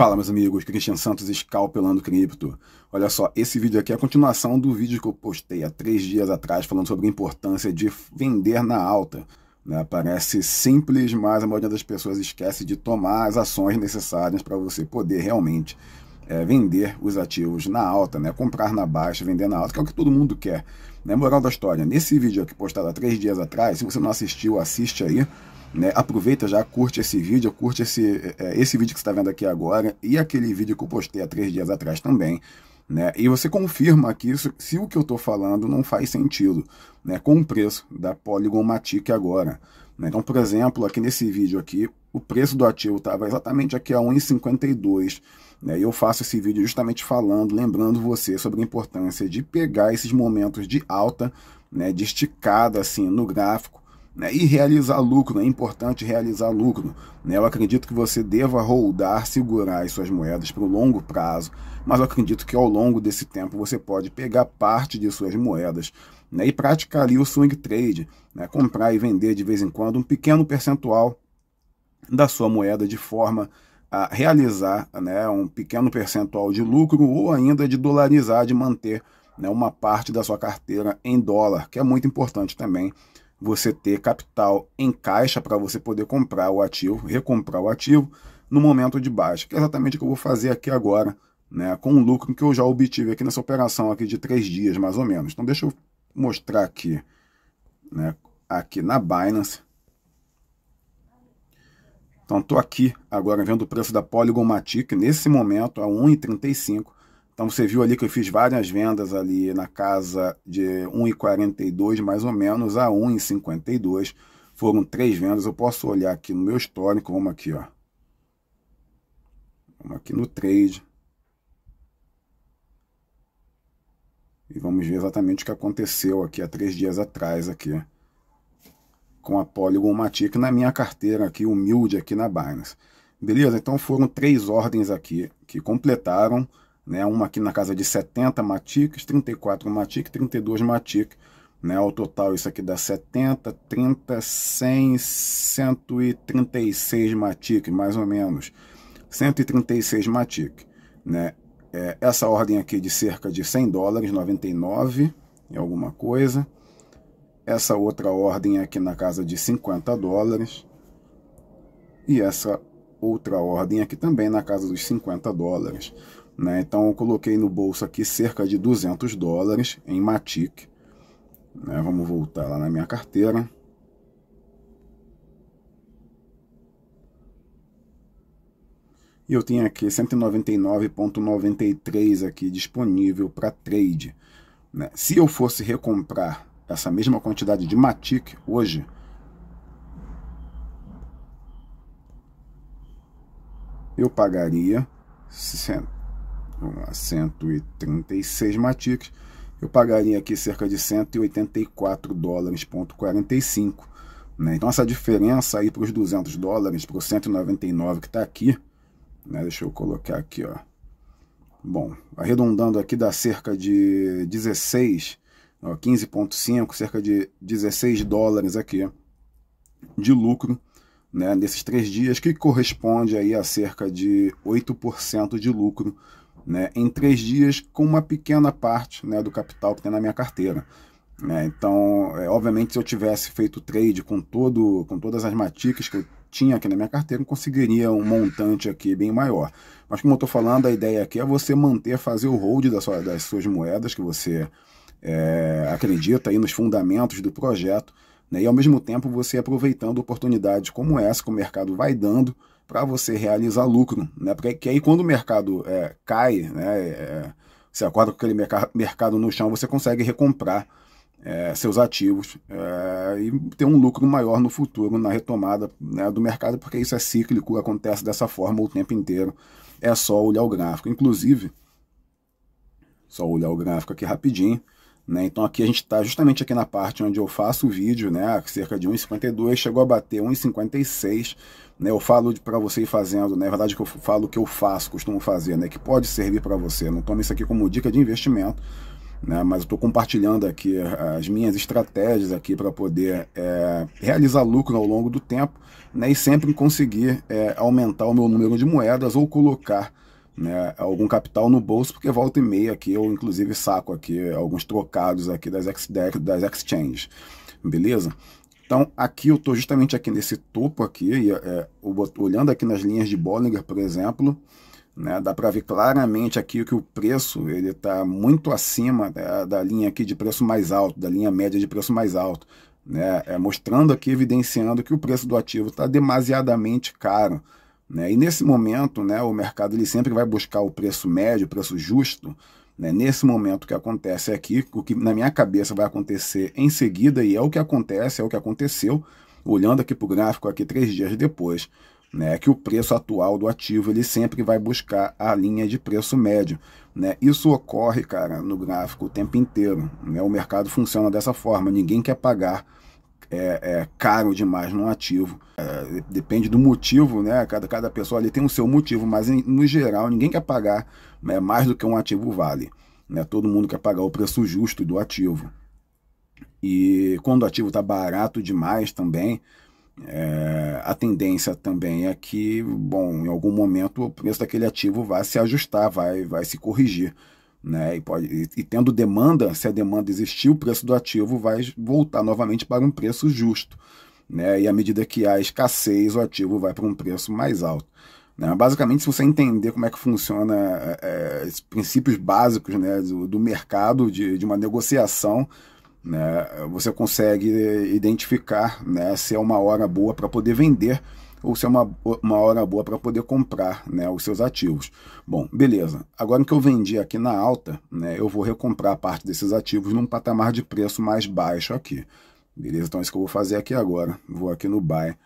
Fala, meus amigos, é Cristian Santos, escalpelando cripto. Olha só, esse vídeo aqui é a continuação do vídeo que eu postei há três dias atrás, falando sobre a importância de vender na alta. Né? Parece simples, mas a maioria das pessoas esquece de tomar as ações necessárias para você poder realmente é, vender os ativos na alta, né? comprar na baixa, vender na alta, que é o que todo mundo quer. Né? Moral da história, nesse vídeo aqui postado há três dias atrás, se você não assistiu, assiste aí né? Aproveita já, curte esse vídeo, curte esse, é, é, esse vídeo que você está vendo aqui agora e aquele vídeo que eu postei há três dias atrás também. Né? E você confirma que isso, se o que eu estou falando não faz sentido né? com o preço da Polygon Matic agora. Né? Então, por exemplo, aqui nesse vídeo aqui, o preço do ativo estava exatamente aqui a 1,52. Né? E eu faço esse vídeo justamente falando, lembrando você sobre a importância de pegar esses momentos de alta, né? de esticada assim, no gráfico, né, e realizar lucro, né, é importante realizar lucro. Né? Eu acredito que você deva holdar, segurar as suas moedas para o longo prazo, mas eu acredito que ao longo desse tempo você pode pegar parte de suas moedas né, e praticar ali o swing trade, né, comprar e vender de vez em quando um pequeno percentual da sua moeda de forma a realizar né, um pequeno percentual de lucro ou ainda de dolarizar, de manter né, uma parte da sua carteira em dólar, que é muito importante também você ter capital em caixa para você poder comprar o ativo, recomprar o ativo no momento de baixa, que é exatamente o que eu vou fazer aqui agora, né, com o lucro que eu já obtive aqui nessa operação aqui de três dias, mais ou menos. Então deixa eu mostrar aqui, né, aqui na Binance. Então estou aqui agora vendo o preço da Polygon Matic, nesse momento a 1,35, então você viu ali que eu fiz várias vendas ali na casa de 1,42 mais ou menos a 1,52. Foram três vendas. Eu posso olhar aqui no meu histórico, vamos aqui, ó. Vamos aqui no trade. E vamos ver exatamente o que aconteceu aqui há três dias atrás aqui. Com a Polygon Matic na minha carteira aqui, humilde aqui na Binance. Beleza? Então foram três ordens aqui que completaram né? Uma aqui na casa de 70 matiques, 34 matiques, 32 matiques, né? Ao total isso aqui dá 70, 30, 100, 136 matiques, mais ou menos. 136 matiques, né? É, essa ordem aqui de cerca de 100 dólares, 99 e é alguma coisa. Essa outra ordem aqui na casa de 50 dólares. E essa outra ordem aqui também na casa dos 50 dólares. Né? Então eu coloquei no bolso aqui cerca de 200 dólares em Matic. Né? Vamos voltar lá na minha carteira. E eu tenho aqui 199,93 aqui disponível para trade. Né? Se eu fosse recomprar essa mesma quantidade de Matic hoje, eu pagaria a 136 matiques, eu pagaria aqui cerca de 184 dólares ponto 45. Né? Então essa diferença aí para os 200 dólares, para o 199 que está aqui, né? deixa eu colocar aqui, ó. Bom, arredondando aqui dá cerca de 16, 15.5, cerca de 16 dólares aqui de lucro né, nesses três dias, que corresponde aí a cerca de 8% de lucro né, em três dias com uma pequena parte né, do capital que tem na minha carteira. Né? Então, é, obviamente, se eu tivesse feito trade com, todo, com todas as maticas que eu tinha aqui na minha carteira, eu conseguiria um montante aqui bem maior. Mas como eu estou falando, a ideia aqui é você manter, fazer o hold das suas, das suas moedas que você é, acredita aí nos fundamentos do projeto, né? e ao mesmo tempo você aproveitando oportunidades como essa que o mercado vai dando, para você realizar lucro, né? Porque que aí quando o mercado é, cai, né? É, você acorda com aquele merc mercado no chão, você consegue recomprar é, seus ativos é, e ter um lucro maior no futuro na retomada né, do mercado, porque isso é cíclico, acontece dessa forma o tempo inteiro. É só olhar o gráfico. Inclusive, só olhar o gráfico aqui rapidinho. Né? Então aqui a gente está justamente aqui na parte onde eu faço o vídeo, né? cerca de 1,52, chegou a bater 1,56. Né? Eu falo para você fazendo, né? na né? verdade que eu falo que eu faço, costumo fazer, né? que pode servir para você. Não tome isso aqui como dica de investimento, né? mas eu estou compartilhando aqui eh, as minhas estratégias aqui para poder é, realizar lucro ao longo do tempo né? e sempre conseguir é, aumentar o meu número de moedas ou colocar né, algum capital no bolso, porque volta e meia aqui, eu inclusive saco aqui alguns trocados aqui das, ex, das exchanges, beleza? Então aqui eu estou justamente aqui nesse topo aqui, e, é, olhando aqui nas linhas de Bollinger, por exemplo, né, dá para ver claramente aqui que o preço ele está muito acima da, da, linha aqui de preço mais alto, da linha média de preço mais alto, né, é, mostrando aqui, evidenciando que o preço do ativo está demasiadamente caro, né? E nesse momento, né, o mercado ele sempre vai buscar o preço médio, o preço justo. Né? Nesse momento que acontece aqui, é o que na minha cabeça vai acontecer em seguida, e é o que acontece, é o que aconteceu, olhando aqui para o gráfico aqui três dias depois, né, que o preço atual do ativo ele sempre vai buscar a linha de preço médio. Né? Isso ocorre, cara, no gráfico o tempo inteiro. Né? O mercado funciona dessa forma, ninguém quer pagar é, é caro demais num ativo. É, depende do motivo, né? Cada, cada pessoa ali tem o seu motivo, mas em, no geral ninguém quer pagar né, mais do que um ativo vale. Né? Todo mundo quer pagar o preço justo do ativo. E quando o ativo está barato demais também, é, a tendência também é que, bom, em algum momento o preço daquele ativo vai se ajustar, vai, vai se corrigir. Né, e, pode, e, e tendo demanda, se a demanda existir, o preço do ativo vai voltar novamente para um preço justo. Né, e à medida que há escassez, o ativo vai para um preço mais alto. Né. Basicamente, se você entender como é que funciona é, é esses princípios básicos né, do, do mercado, de, de uma negociação, né, você consegue identificar né, se é uma hora boa para poder vender ou se é uma, uma hora boa para poder comprar né, os seus ativos. Bom, beleza. Agora que eu vendi aqui na alta, né, eu vou recomprar parte desses ativos num patamar de preço mais baixo aqui. Beleza? Então é isso que eu vou fazer aqui agora. Vou aqui no buy,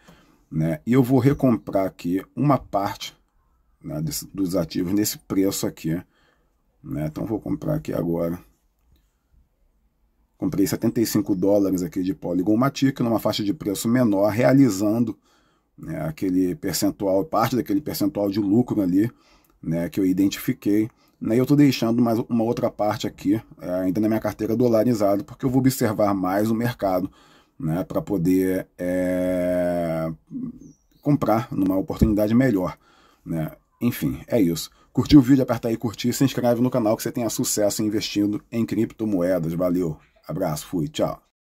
né? E eu vou recomprar aqui uma parte né, desse, dos ativos nesse preço aqui, né? Então vou comprar aqui agora. Comprei 75 dólares aqui de Polygon Matic numa faixa de preço menor, realizando né, aquele percentual, parte daquele percentual de lucro ali né, que eu identifiquei. Né, e eu estou deixando mais uma outra parte aqui, é, ainda na minha carteira dolarizada, porque eu vou observar mais o mercado né, para poder é, comprar numa oportunidade melhor. Né? Enfim, é isso. Curtiu o vídeo, aperta aí curtir, se inscreve no canal que você tenha sucesso investindo em criptomoedas. Valeu, abraço, fui, tchau.